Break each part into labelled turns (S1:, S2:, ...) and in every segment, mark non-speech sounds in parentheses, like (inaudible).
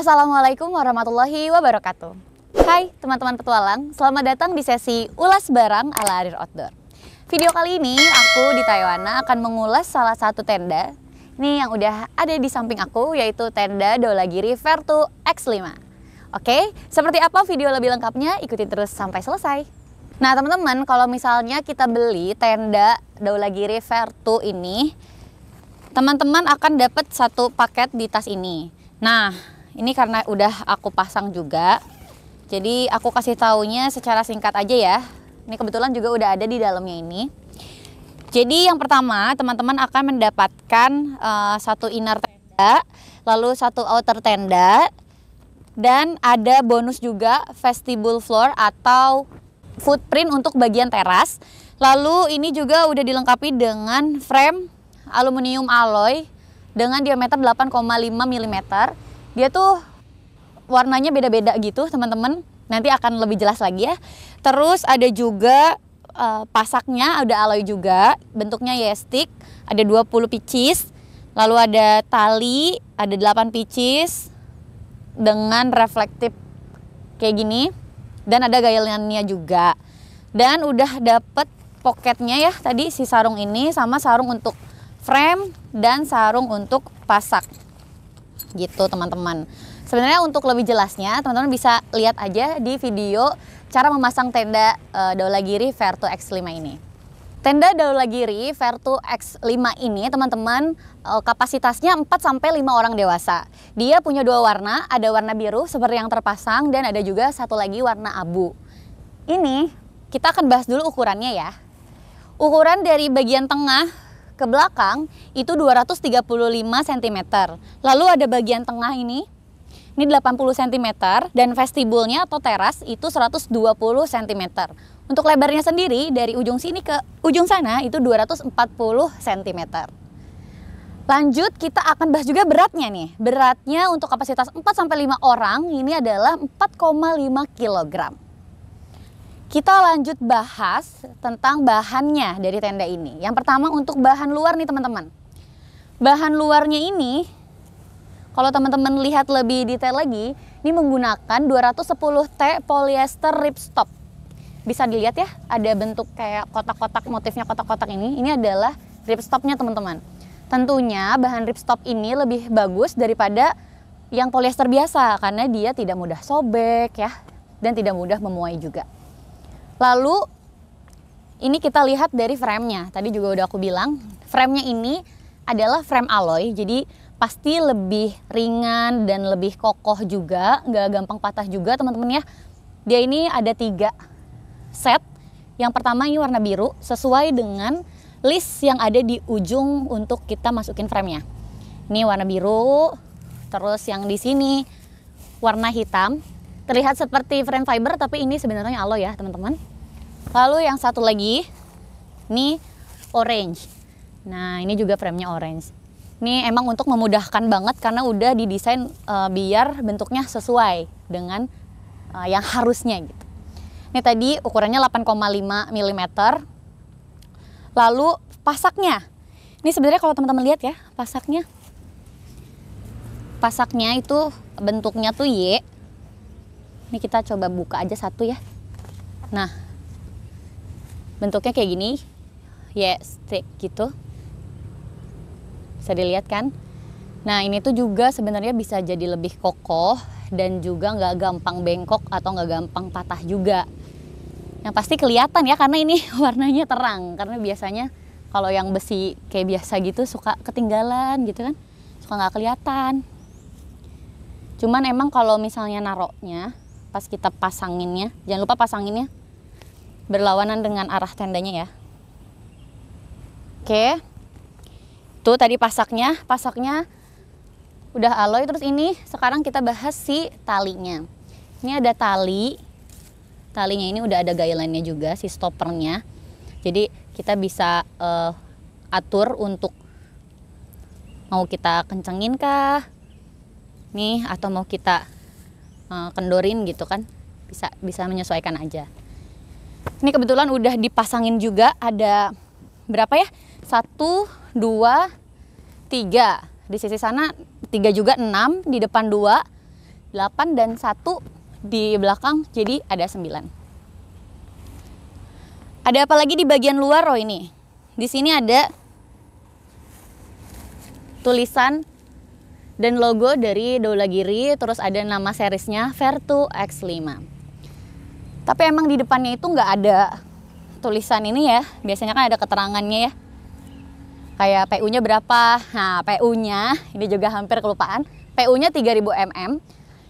S1: Assalamualaikum warahmatullahi wabarakatuh. Hai teman-teman petualang, selamat datang di sesi ulas barang ala Arir Outdoor. Video kali ini aku di Taiwan akan mengulas salah satu tenda. Ini yang udah ada di samping aku yaitu tenda Dolagiri Vertu X5. Oke, seperti apa video lebih lengkapnya ikuti terus sampai selesai. Nah teman-teman kalau misalnya kita beli tenda Dolagiri Vertu ini, teman-teman akan dapat satu paket di tas ini. Nah, ini karena udah aku pasang juga. Jadi aku kasih taunya secara singkat aja ya. Ini kebetulan juga udah ada di dalamnya ini. Jadi yang pertama teman-teman akan mendapatkan uh, satu inner tenda, lalu satu outer tenda, dan ada bonus juga vestibule floor atau footprint untuk bagian teras. Lalu ini juga udah dilengkapi dengan frame aluminium alloy dengan diameter 8,5 mm dia tuh warnanya beda-beda gitu teman-teman nanti akan lebih jelas lagi ya terus ada juga uh, pasaknya ada alloy juga bentuknya ya stick ada 20 pieces lalu ada tali ada 8 pieces dengan reflektif kayak gini dan ada gailannya juga dan udah dapet pocketnya ya tadi si sarung ini sama sarung untuk frame dan sarung untuk pasak gitu teman-teman. Sebenarnya untuk lebih jelasnya teman-teman bisa lihat aja di video cara memasang tenda uh, Daulagiri Vertu X5 ini. Tenda Daulagiri Vertu X5 ini teman-teman uh, kapasitasnya 4 sampai 5 orang dewasa. Dia punya dua warna, ada warna biru seperti yang terpasang dan ada juga satu lagi warna abu. Ini kita akan bahas dulu ukurannya ya. Ukuran dari bagian tengah ke belakang itu 235 cm. Lalu ada bagian tengah ini, ini 80 cm dan vestibulnya atau teras itu 120 cm. Untuk lebarnya sendiri dari ujung sini ke ujung sana itu 240 cm. Lanjut kita akan bahas juga beratnya nih. Beratnya untuk kapasitas 4 sampai 5 orang ini adalah 4,5 kilogram. Kita lanjut bahas tentang bahannya dari tenda ini. Yang pertama untuk bahan luar nih teman-teman. Bahan luarnya ini, kalau teman-teman lihat lebih detail lagi, ini menggunakan 210T polyester ripstop. Bisa dilihat ya, ada bentuk kayak kotak-kotak, motifnya kotak-kotak ini. Ini adalah ripstopnya teman-teman. Tentunya bahan ripstop ini lebih bagus daripada yang polyester biasa karena dia tidak mudah sobek ya dan tidak mudah memuai juga. Lalu ini kita lihat dari framenya. Tadi juga udah aku bilang, framenya ini adalah frame alloy, jadi pasti lebih ringan dan lebih kokoh juga, nggak gampang patah juga teman-teman ya. Dia ini ada tiga set. Yang pertama ini warna biru, sesuai dengan list yang ada di ujung untuk kita masukin framenya. Ini warna biru, terus yang di sini warna hitam. Terlihat seperti frame fiber, tapi ini sebenarnya alloy ya teman-teman Lalu yang satu lagi, ini orange. Nah, ini juga framenya orange. Ini emang untuk memudahkan banget karena udah didesain uh, biar bentuknya sesuai dengan uh, yang harusnya gitu. Ini tadi ukurannya 8,5 mm. Lalu pasaknya. Ini sebenarnya kalau teman-teman lihat ya, pasaknya. Pasaknya itu bentuknya tuh Y. Ini kita coba buka aja satu ya. Nah, bentuknya kayak gini ya stick gitu bisa dilihat kan nah ini tuh juga sebenarnya bisa jadi lebih kokoh dan juga nggak gampang bengkok atau nggak gampang patah juga yang pasti kelihatan ya karena ini (laughs) warnanya terang karena biasanya kalau yang besi kayak biasa gitu suka ketinggalan gitu kan suka nggak kelihatan cuman emang kalau misalnya naroknya pas kita pasanginnya jangan lupa pasanginnya berlawanan dengan arah tendanya ya. Oke. Tuh tadi pasaknya, pasaknya udah alloy terus ini sekarang kita bahas si talinya. Ini ada tali. Talinya ini udah ada guideline-nya juga si stoppernya. Jadi kita bisa uh, atur untuk mau kita kencengin kah? Nih atau mau kita uh, kendorin gitu kan. Bisa bisa menyesuaikan aja. Ini kebetulan udah dipasangin juga ada berapa ya? Satu, dua, tiga. Di sisi sana tiga juga enam, di depan dua, delapan dan satu di belakang jadi ada sembilan. Ada apa lagi di bagian luar roh ini? Di sini ada tulisan dan logo dari Daulagiri, terus ada nama serisnya Vertu X5 tapi emang di depannya itu nggak ada tulisan ini ya biasanya kan ada keterangannya ya kayak PU-nya berapa nah PU-nya ini juga hampir kelupaan PU-nya 3000 mm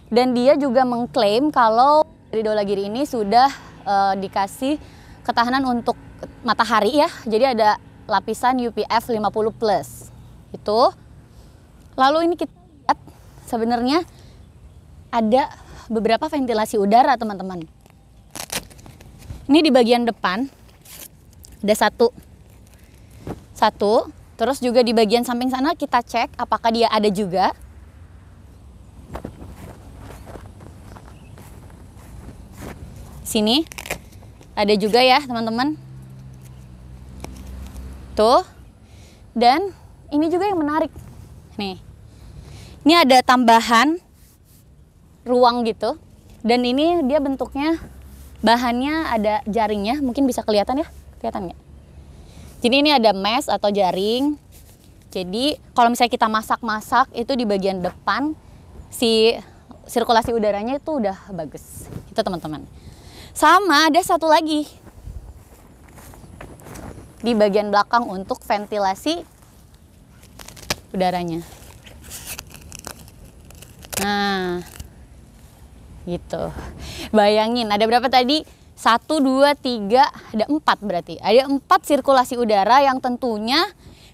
S1: dan dia juga mengklaim kalau Ridola Giri ini sudah uh, dikasih ketahanan untuk matahari ya jadi ada lapisan UPF 50 plus itu lalu ini kita lihat sebenarnya ada beberapa ventilasi udara teman-teman ini di bagian depan ada satu satu terus juga di bagian samping sana kita cek apakah dia ada juga sini ada juga ya teman-teman tuh dan ini juga yang menarik nih ini ada tambahan ruang gitu dan ini dia bentuknya Bahannya ada jaringnya, mungkin bisa kelihatan ya? Kelihatan ya. Jadi ini ada mesh atau jaring. Jadi kalau misalnya kita masak-masak itu di bagian depan si sirkulasi udaranya itu udah bagus. Itu teman-teman. Sama ada satu lagi. Di bagian belakang untuk ventilasi udaranya. Nah, gitu. Bayangin ada berapa tadi? Satu, dua, tiga, ada empat berarti. Ada empat sirkulasi udara yang tentunya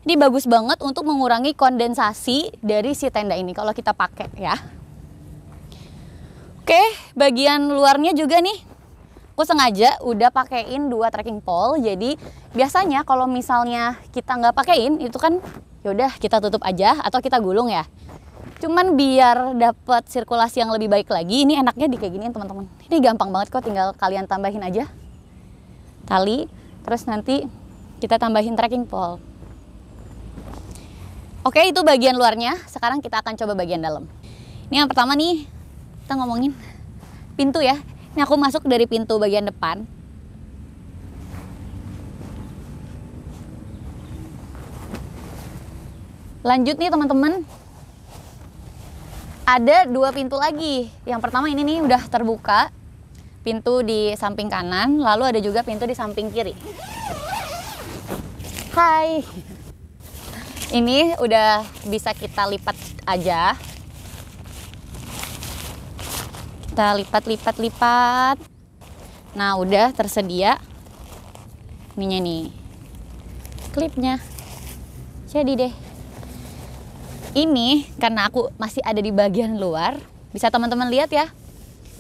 S1: ini bagus banget untuk mengurangi kondensasi dari si tenda ini kalau kita pakai ya. Oke, bagian luarnya juga nih. Aku sengaja udah pakein dua trekking pole, jadi biasanya kalau misalnya kita nggak pakein itu kan yaudah kita tutup aja atau kita gulung ya. Cuman biar dapat sirkulasi yang lebih baik lagi, ini enaknya di kayak gini teman-teman. Ini gampang banget kok, tinggal kalian tambahin aja tali, terus nanti kita tambahin trekking pole. Oke, itu bagian luarnya. Sekarang kita akan coba bagian dalam. Ini yang pertama nih, kita ngomongin pintu ya. Ini aku masuk dari pintu bagian depan. Lanjut nih teman-teman, ada dua pintu lagi. Yang pertama ini nih udah terbuka, pintu di samping kanan, lalu ada juga pintu di samping kiri. Hai. Ini udah bisa kita lipat aja. Kita lipat-lipat-lipat. Nah, udah tersedia ininya nih. Klipnya. Jadi deh. Ini karena aku masih ada di bagian luar, bisa teman-teman lihat ya.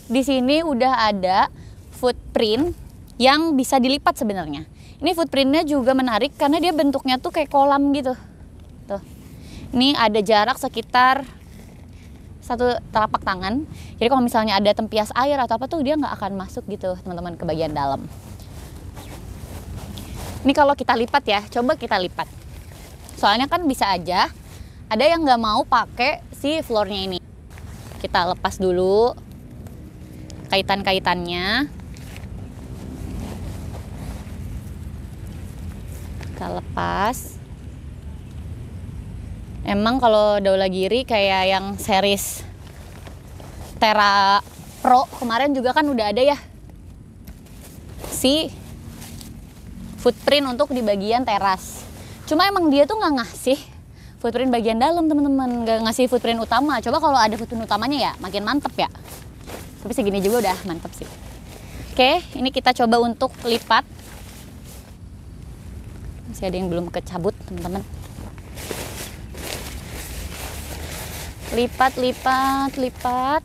S1: Di sini udah ada footprint yang bisa dilipat sebenarnya. Ini footprintnya juga menarik karena dia bentuknya tuh kayak kolam gitu. Tuh. Ini ada jarak sekitar satu telapak tangan. Jadi kalau misalnya ada tempias air atau apa tuh dia nggak akan masuk gitu teman-teman ke bagian dalam. Ini kalau kita lipat ya, coba kita lipat. Soalnya kan bisa aja ada yang nggak mau pakai si floornya ini kita lepas dulu kaitan-kaitannya kita lepas emang kalau daula giri kayak yang series Terra Pro kemarin juga kan udah ada ya si footprint untuk di bagian teras cuma emang dia tuh nggak ngasih footprint bagian dalam teman-teman nggak ngasih footprint utama coba kalau ada footprint utamanya ya makin mantep ya tapi segini juga udah mantep sih oke ini kita coba untuk lipat masih ada yang belum kecabut teman-teman lipat lipat lipat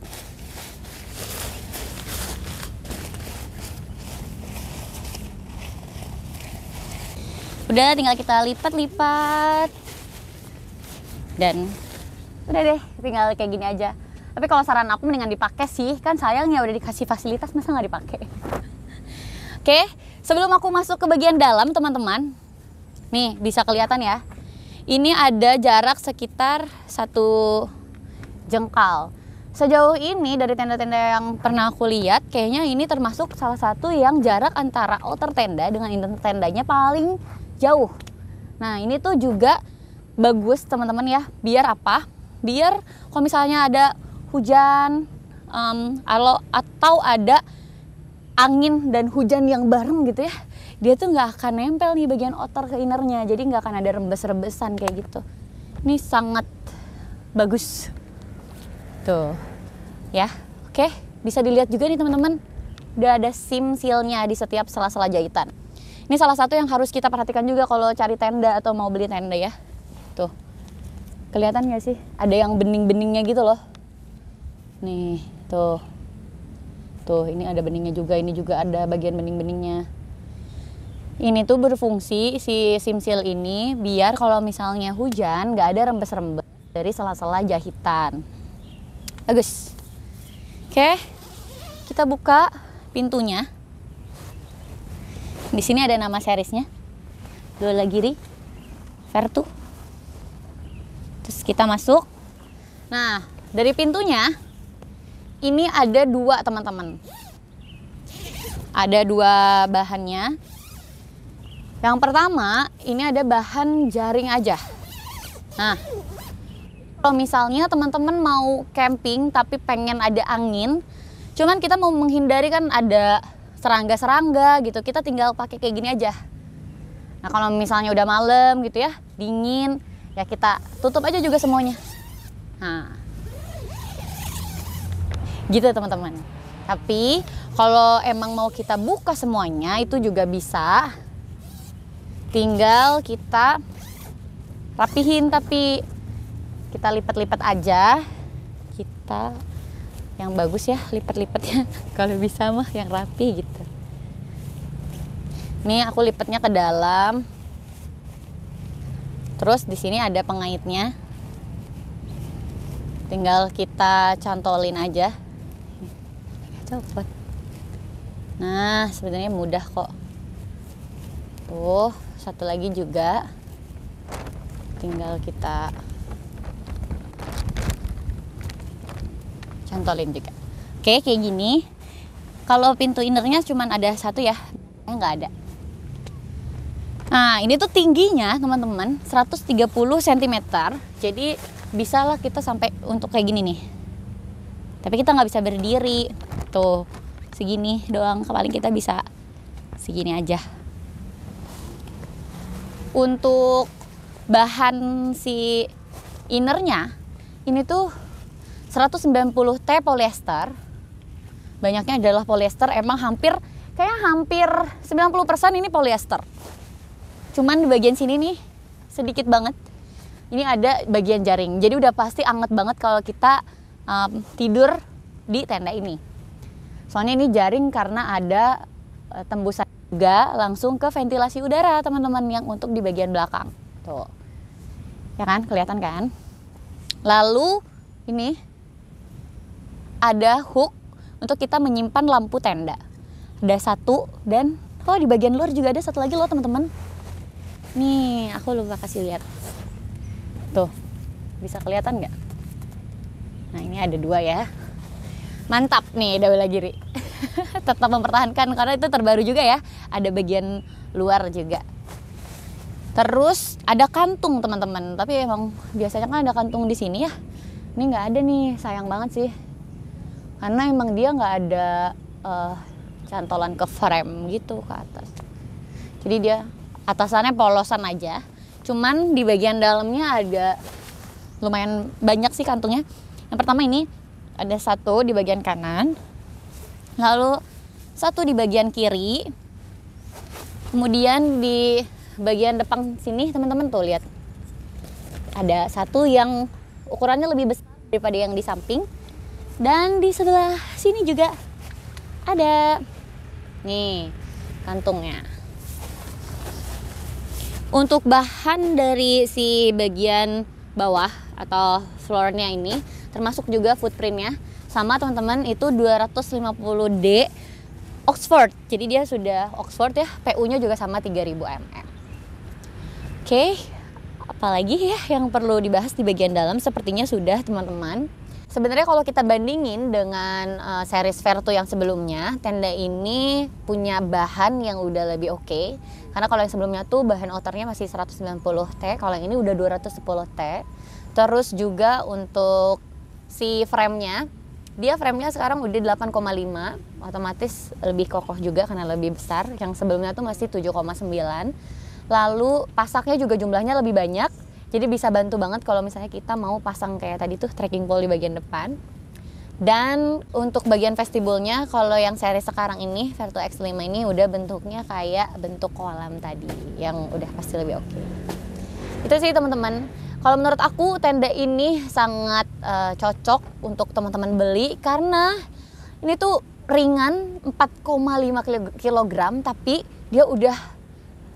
S1: udah tinggal kita lipat lipat dan udah deh tinggal kayak gini aja tapi kalau saran aku mendingan dipakai sih kan sayangnya udah dikasih fasilitas masa nggak dipakai (laughs) oke sebelum aku masuk ke bagian dalam teman-teman nih bisa kelihatan ya ini ada jarak sekitar satu jengkal sejauh ini dari tenda-tenda yang pernah aku lihat kayaknya ini termasuk salah satu yang jarak antara outer tenda dengan inner tendanya paling jauh nah ini tuh juga bagus teman-teman ya. Biar apa? Biar kalau misalnya ada hujan um, atau ada angin dan hujan yang bareng gitu ya dia tuh nggak akan nempel nih bagian outer ke innernya jadi nggak akan ada rembes-rembesan kayak gitu ini sangat bagus tuh ya oke bisa dilihat juga nih teman-teman udah ada sim sealnya di setiap sela-sela jahitan ini salah satu yang harus kita perhatikan juga kalau cari tenda atau mau beli tenda ya Tuh. Kelihatan gak sih? Ada yang bening-beningnya gitu loh. Nih, tuh. Tuh, ini ada beningnya juga, ini juga ada bagian bening-beningnya. Ini tuh berfungsi si simsil ini biar kalau misalnya hujan gak ada rembes-rembes dari sela-sela jahitan. Bagus. Oke, kita buka pintunya. Di sini ada nama seriesnya. lagi Giri, Vertu kita masuk. Nah, dari pintunya ini ada dua teman-teman. Ada dua bahannya. Yang pertama, ini ada bahan jaring aja. Nah, kalau misalnya teman-teman mau camping tapi pengen ada angin, cuman kita mau menghindari kan ada serangga-serangga gitu, kita tinggal pakai kayak gini aja. Nah, kalau misalnya udah malam gitu ya, dingin, ya kita tutup aja juga semuanya nah gitu teman-teman tapi kalau emang mau kita buka semuanya itu juga bisa tinggal kita rapihin tapi kita lipat-lipat aja kita yang bagus ya lipat-lipatnya (laughs) kalau bisa mah yang rapi gitu nih aku lipatnya ke dalam Terus di sini ada pengaitnya. Tinggal kita cantolin aja. Copot. Nah, sebenarnya mudah kok. Tuh, satu lagi juga. Tinggal kita cantolin juga. Oke, kayak gini. Kalau pintu innernya cuma ada satu ya, Enggak ada. Nah, ini tuh tingginya teman-teman 130 cm. Jadi bisalah kita sampai untuk kayak gini nih. Tapi kita nggak bisa berdiri. Tuh, segini doang paling kita bisa segini aja. Untuk bahan si innernya ini tuh 190 T polyester. Banyaknya adalah polyester, emang hampir kayaknya hampir 90% ini polyester Cuman di bagian sini nih sedikit banget. Ini ada bagian jaring. Jadi udah pasti anget banget kalau kita um, tidur di tenda ini. Soalnya ini jaring karena ada uh, tembusan juga langsung ke ventilasi udara teman-teman yang untuk di bagian belakang. Tuh. Ya kan? Kelihatan kan? Lalu ini ada hook untuk kita menyimpan lampu tenda. Ada satu dan oh di bagian luar juga ada satu lagi loh teman-teman. Nih, aku lupa kasih lihat. Tuh, bisa kelihatan nggak? Nah, ini ada dua ya. Mantap nih, lagi giri. (laughs) Tetap mempertahankan karena itu terbaru juga ya. Ada bagian luar juga. Terus ada kantung teman-teman, tapi emang biasanya kan ada kantung di sini ya. Ini nggak ada nih, sayang banget sih. Karena emang dia nggak ada uh, cantolan ke frame gitu ke atas. Jadi dia atasannya polosan aja cuman di bagian dalamnya ada lumayan banyak sih kantungnya yang pertama ini ada satu di bagian kanan lalu satu di bagian kiri kemudian di bagian depan sini teman-teman tuh lihat ada satu yang ukurannya lebih besar daripada yang di samping dan di sebelah sini juga ada nih kantungnya untuk bahan dari si bagian bawah atau floornya ini termasuk juga footprintnya sama teman-teman itu 250D Oxford jadi dia sudah Oxford ya PU-nya juga sama 3000 mm oke apalagi ya yang perlu dibahas di bagian dalam sepertinya sudah teman-teman Sebenarnya kalau kita bandingin dengan uh, series Vertu yang sebelumnya, tenda ini punya bahan yang udah lebih oke. Okay. Karena kalau yang sebelumnya tuh bahan outernya masih 190 T, kalau yang ini udah 210 T. Terus juga untuk si framenya, dia framenya sekarang udah 8,5, otomatis lebih kokoh juga karena lebih besar. Yang sebelumnya tuh masih 7,9. Lalu pasaknya juga jumlahnya lebih banyak, jadi bisa bantu banget kalau misalnya kita mau pasang kayak tadi tuh trekking pole di bagian depan. Dan untuk bagian vestibulnya, kalau yang seri sekarang ini, Vertu X5 ini udah bentuknya kayak bentuk kolam tadi, yang udah pasti lebih oke. Okay. Itu sih teman-teman. Kalau menurut aku tenda ini sangat uh, cocok untuk teman-teman beli karena ini tuh ringan 4,5 kg tapi dia udah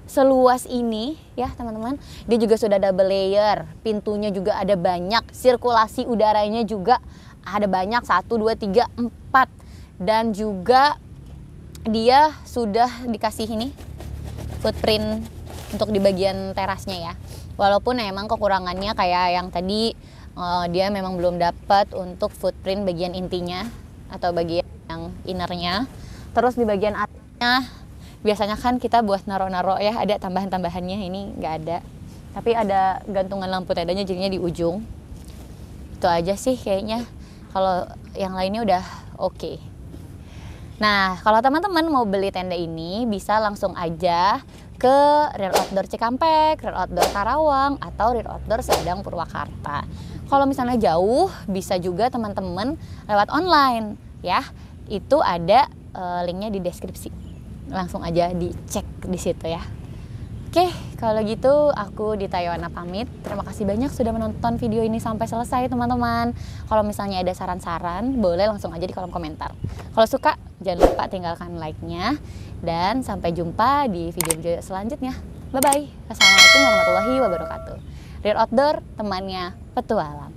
S1: seluas ini ya teman-teman dia juga sudah double layer pintunya juga ada banyak sirkulasi udaranya juga ada banyak satu dua tiga empat dan juga dia sudah dikasih ini footprint untuk di bagian terasnya ya walaupun emang kekurangannya kayak yang tadi uh, dia memang belum dapat untuk footprint bagian intinya atau bagian yang innernya terus di bagian atasnya biasanya kan kita buat naro-naro ya ada tambahan-tambahannya ini nggak ada tapi ada gantungan lampu tendanya jadinya di ujung itu aja sih kayaknya kalau yang lainnya udah oke okay. nah kalau teman-teman mau beli tenda ini bisa langsung aja ke Real Outdoor Cikampek, Real Outdoor Karawang, atau Real Outdoor Sedang Purwakarta. Kalau misalnya jauh, bisa juga teman-teman lewat online ya. Itu ada eh, linknya di deskripsi langsung aja dicek di situ ya. Oke, kalau gitu aku di Taiwan pamit. Terima kasih banyak sudah menonton video ini sampai selesai teman-teman. Kalau misalnya ada saran-saran, boleh langsung aja di kolom komentar. Kalau suka, jangan lupa tinggalkan like-nya. Dan sampai jumpa di video-video selanjutnya. Bye-bye. Assalamualaikum warahmatullahi wabarakatuh. Rear Outdoor, temannya petualang.